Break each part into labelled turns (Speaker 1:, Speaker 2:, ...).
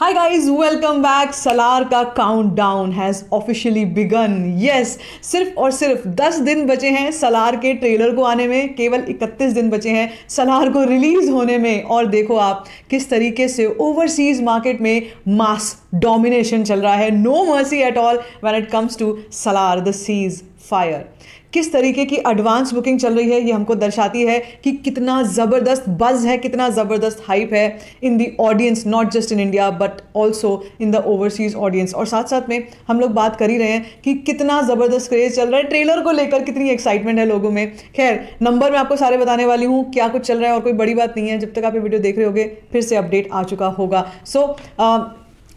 Speaker 1: हाय guys welcome back Salaar का countdown has officially begun yes सिर्फ और सिर्फ 10 दिन बचे हैं सलार के ट्रेलर को आने में केवल 31 दिन बचे हैं सलार को रिलीज़ होने में और देखो आप किस तरीके से ओवरसीज़ मार्केट में मास डोमिनेशन चल रहा है no mercy at all when it comes to Salaar the ceasefire किस तरीके की एडवांस बुकिंग चल रही है ये हमको दर्शाती है कि कितना ज़बरदस्त बज़ है कितना ज़बरदस्त हाइप है in the audience not just in India but also in the overseas audience और साथ साथ में हम लोग बात कर ही रहे हैं कि कितना ज़बरदस्त क्रेज़ चल रहा है ट्रेलर को लेकर कितनी एक्साइटमेंट है लोगों में खैर नंबर मैं आपको सारे बताने वाली हूँ क्या कुछ चल रहा है और कोई बड़ी बात नहीं है जब तक आप ये वीडियो देख रहे होगे फिर से अपडेट आ चुका होगा so so, uh,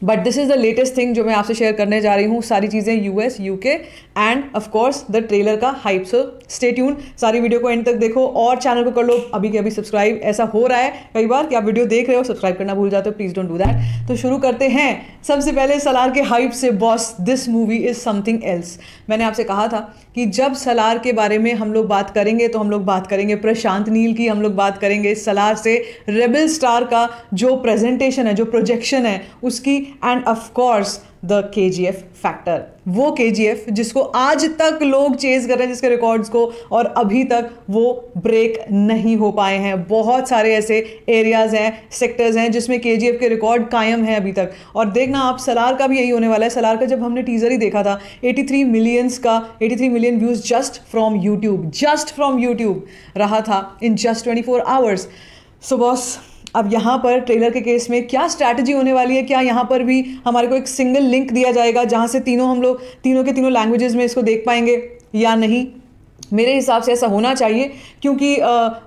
Speaker 1: but this is the latest thing जो मैं आपसे शेयर करने जा रही हूँ सारी चीज़ें U S U K and of course the trailer का हाइप सो स्टे ट्यून सारी वीडियो को एंड तक देखो और चैनल को कर लो अभी के अभी सब्सक्राइब ऐसा हो रहा है कई बार कि आप वीडियो देख रहे हो सब्सक्राइब करना भूल जाते हो प्लीज़ डोंट डू दैट तो शुरू करते हैं सबसे पहले सलार के हाइप से boss this movie is something else मैंने आपसे कहा था कि जब सलार के बारे में हम लोग बात करेंगे तो हम लोग बात करेंगे प्रशांत नील की हम लोग बात करेंगे सलार से रेबल स्टार का जो प्रेजेंटेशन है जो प्रोजेक्शन है उसकी एंड ऑफकोर्स द के जी एफ फैक्टर वो के जी एफ जिसको आज तक लोग चेज कर रहे हैं जिसके रिकॉर्ड्स को और अभी तक वो ब्रेक नहीं हो पाए हैं बहुत सारे ऐसे एरियाज़ हैं सेक्टर्स हैं जिसमें के जी एफ के रिकॉर्ड कायम हैं अभी तक और देखना आप सलार का भी यही होने वाला है सलार का जब हमने टीज़र ही देखा था एटी थ्री मिलियंस का eighty three million views just from YouTube just from YouTube रहा था in just twenty four hours so boss अब यहाँ पर ट्रेलर के केस में क्या स्ट्रैटेजी होने वाली है क्या यहाँ पर भी हमारे को एक सिंगल लिंक दिया जाएगा जहाँ से तीनों हम लोग तीनों के तीनों लैंग्वेजेस में इसको देख पाएंगे या नहीं मेरे हिसाब से ऐसा होना चाहिए क्योंकि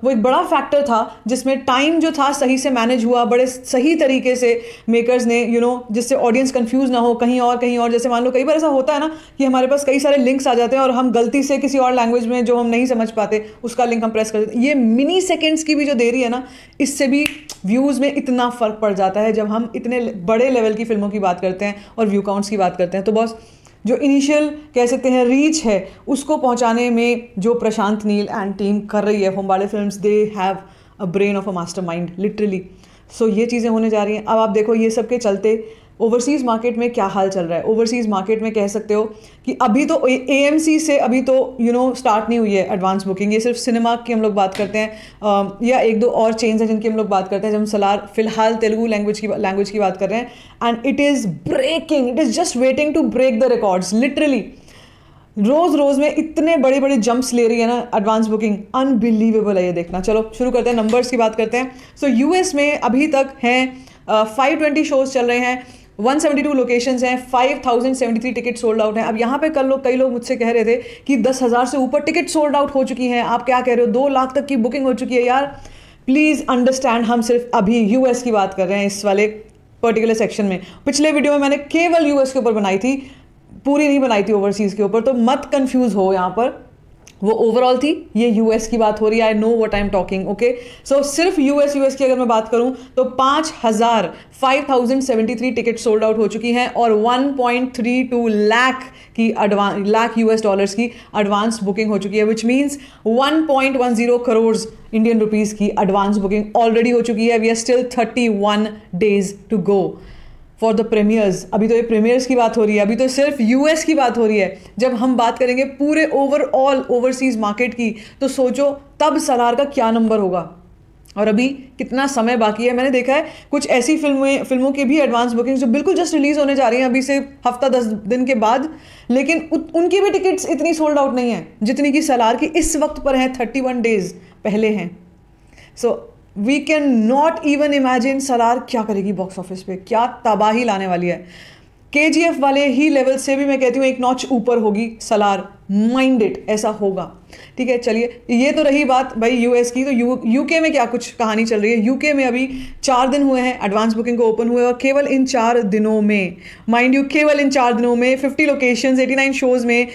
Speaker 1: वो एक बड़ा फैक्टर था जिसमें टाइम जो था सही से मैनेज हुआ बड़े सही तरीके से मेकर्स ने यू नो जिससे ऑडियंस कंफ्यूज ना हो कहीं और कहीं और जैसे मान लो कई बार ऐसा होता है ना कि हमारे पास कई सारे लिंक्स आ जाते हैं और हम गलती से किसी और लैंग्वेज में जो हम नहीं समझ पाते उसका लिंक हम प्रेस कर देते ये मिनी सेकेंड्स की भी जो देरी है ना इससे भी व्यूज़ में इतना फ़र्क पड़ जाता है जब हम इतने बड़े लेवल की फिल्मों की बात करते हैं और व्यू काउंट्स की बात करते हैं तो बॉस जो इनिशियल कह सकते हैं रीच है उसको पहुंचाने में जो प्रशांत नील एंड टीम कर रही है Hombale film they have a brain of a mastermind literally so ये चीज़ें होने जा रही हैं अब आप देखो ये सब के चलते ओवरसीज़ मार्केट में क्या हाल चल रहा है ओवरसीज़ मार्केट में कह सकते हो कि अभी तो ए से अभी तो यू नो स्टार्ट नहीं हुई है एडवांस बुकिंग ये सिर्फ सिनेमा की हम लोग बात करते हैं या एक दो और चेंज हैं जिनकी हम लोग बात करते हैं जब हम सलार फिलहाल तेलुगू लैंग्वेज की लैंग्वेज की बात कर रहे हैं and it is breaking it is just waiting to break the records literally रोज़ रोज़ में इतने बड़े बड़े जंप्स ले रही है ना एडवांस बुकिंग अनबिलीवेबल है ये देखना चलो शुरू करते हैं नंबर्स की बात करते हैं सो so, यूएस में अभी तक हैं फाइव ट्वेंटी शोज़ चल रहे हैं 172 थाउजेंड हैं थ्री टिकट सोल्ड आउट हैं अब यहाँ पे कल लोग कई लोग मुझसे कह रहे थे कि दस हज़ार से ऊपर टिकट सोल्ड आउट हो चुकी हैं आप क्या कह रहे हो दो लाख तक की बुकिंग हो चुकी है यार प्लीज़ अंडरस्टैंड हम सिर्फ अभी यूएस की बात कर रहे हैं इस वाले पर्टिकुलर सेक्शन में पिछले वीडियो में मैंने केवल यूएस के ऊपर बनाई थी पूरी नहीं बनाई थी ओवरसीज़ के ऊपर तो मत कन्फ्यूज़ हो यहाँ पर वो ओवरऑल थी ये यूएस की बात हो रही है I know what I am talking okay so सिर्फ यूएस यूएस की अगर मैं बात करूं तो पांच हज़ार five thousand seventy three ticket sold out हो चुकी हैं और one point three two lakh की एडवांस लाख यूएस डॉलर्स की एडवांस बुकिंग हो चुकी है which means one point one zero crore Indian rupees की एडवांस बुकिंग ऑलरेडी हो चुकी है we are still thirty one days to go for the premieres अभी तो ये प्रीमियर्स की बात हो रही है अभी तो सिर्फ यूएस की बात हो रही है जब हम बात करेंगे पूरे ओवरऑल ओवरसीज़ मार्केट की तो सोचो तब सलार का क्या नंबर होगा और अभी कितना समय बाकी है मैंने देखा है कुछ ऐसी फिल्में फिल्मों की भी एडवांस बुकिंग जो बिल्कुल जस्ट रिलीज़ होने जा रही हैं अभी से हफ्ता दस दिन के बाद लेकिन उ, उनकी भी टिकट्स इतनी सोल्ड आउट नहीं है जितनी कि सलार की इस वक्त पर हैं थर्टी वन डेज़ पहले हैं so so, we can not even imagine Salaar क्या करेगी बॉक्स ऑफिस पे क्या तबाही लाने वाली है के वाले ही लेवल से भी मैं कहती हूँ एक नॉच ऊपर होगी सलार माइंडेड ऐसा होगा ठीक है चलिए ये तो रही बात भाई यूएस की तो यू यूके में क्या कुछ कहानी चल रही है यूके में अभी चार दिन हुए हैं एडवांस बुकिंग को ओपन हुए और केवल इन चार दिनों में माइंड यू केवल इन चार दिनों में 50 एटी नाइन शोज़ में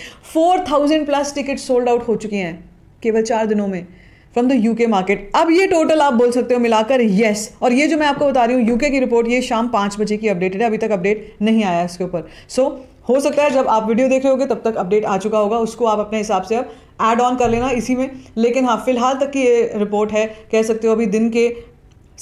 Speaker 1: thousand plus ticket sold out हो चुकी हैं केवल चार दिनों में फ्रॉम द यूके मार्केट अब ये टोटल आप बोल सकते हो मिलाकर येस और ये जो मैं आपको बता रही हूँ यूके की रिपोर्ट ये शाम पाँच बजे की अपडेटेड है अभी तक अपडेट नहीं आया इसके ऊपर सो so, हो सकता है जब आप वीडियो देख रहे होगे तब तक अपडेट आ चुका होगा उसको आप अपने हिसाब से अब एड ऑन कर लेना इसी में लेकिन हाँ फिलहाल तक की ये रिपोर्ट है कह सकते हो अभी दिन के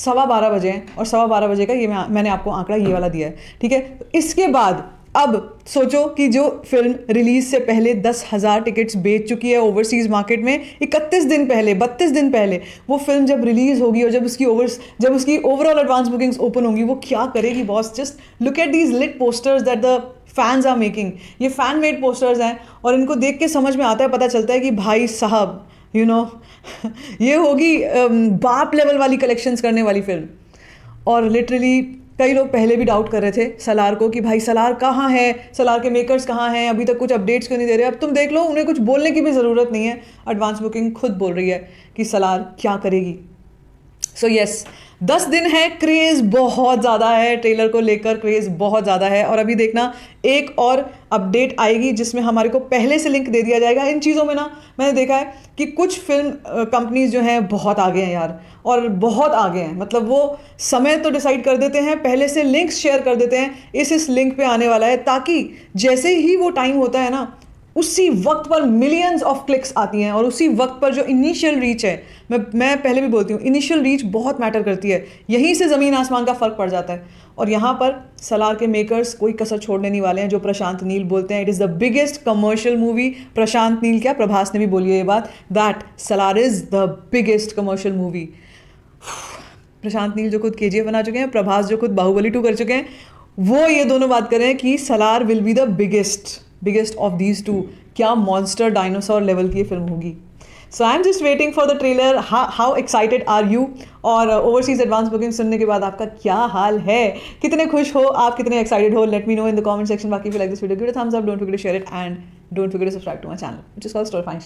Speaker 1: सवा बारह बजे और सवा बारह बजे का ये मैं मैंने आपको आंकड़ा ये वाला दिया है ठीक है इसके बाद अब सोचो कि जो फिल्म रिलीज से पहले दस हज़ार टिकट्स बेच चुकी है ओवरसीज़ मार्केट में इकतीस दिन पहले बत्तीस दिन पहले वो फिल्म जब रिलीज़ होगी और जब उसकी ओवर जब उसकी ओवरऑल एडवांस बुकिंग्स ओपन होंगी वो क्या करेगी boss just look at these lit posters that the fans are making ये फैन मेड पोस्टर्स हैं और इनको देख के समझ में आता है पता चलता है कि भाई साहब यू you नो know, ये होगी um, बाप लेवल वाली कलेक्शंस करने वाली फिल्म और लिटरली कई लोग पहले भी डाउट कर रहे थे सलार को कि भाई सलार कहाँ है सलार के मेकर्स कहाँ हैं अभी तक कुछ अपडेट्स क्यों नहीं दे रहे अब तुम देख लो उन्हें कुछ बोलने की भी ज़रूरत नहीं है एडवांस बुकिंग खुद बोल रही है कि सलार क्या करेगी सो so, यस yes, दस दिन है क्रेज़ बहुत ज़्यादा है ट्रेलर को लेकर क्रेज़ बहुत ज़्यादा है और अभी देखना एक और अपडेट आएगी जिसमें हमारे को पहले से लिंक दे दिया जाएगा इन चीज़ों में ना मैंने देखा है कि कुछ फिल्म कंपनीज जो हैं बहुत आगे हैं यार और बहुत आगे हैं मतलब वो समय तो डिसाइड कर देते हैं पहले से लिंक्स शेयर कर देते हैं इस इस लिंक पे आने वाला है ताकि जैसे ही वो टाइम होता है ना उसी वक्त पर मिलियंस ऑफ क्लिक्स आती हैं और उसी वक्त पर जो इनिशियल रीच है मैं मैं पहले भी बोलती हूँ इनिशियल रीच बहुत मैटर करती है यहीं से ज़मीन आसमान का फ़र्क पड़ जाता है और यहाँ पर सलार के मेकर्स कोई कसर छोड़ने नहीं वाले हैं जो प्रशांत नील बोलते हैं it is the biggest commercial movie Prashanth Neel क्या प्रभास ने भी बोली है ये बात that Salaar is the biggest commercial movie Prashanth Neel जो खुद के बना चुके हैं प्रभास जो खुद बाहुबली टू कर चुके हैं वो ये दोनों बात करें कि Salaar will be the biggest biggest of these two क्या मॉन्स्टर डायनासोर लेवल की फिल्म होगी so I am just waiting for the trailer how excited are you और ओवरसीज एडवांस बुकिंग सुनने के बाद आपका क्या हाल है कितने खुश हो आप कितने एक्साइटेड हो let me know in the comment section बाकी like this video thumbs up don't forget to share it and don't forget to subscribe to my channel which is called store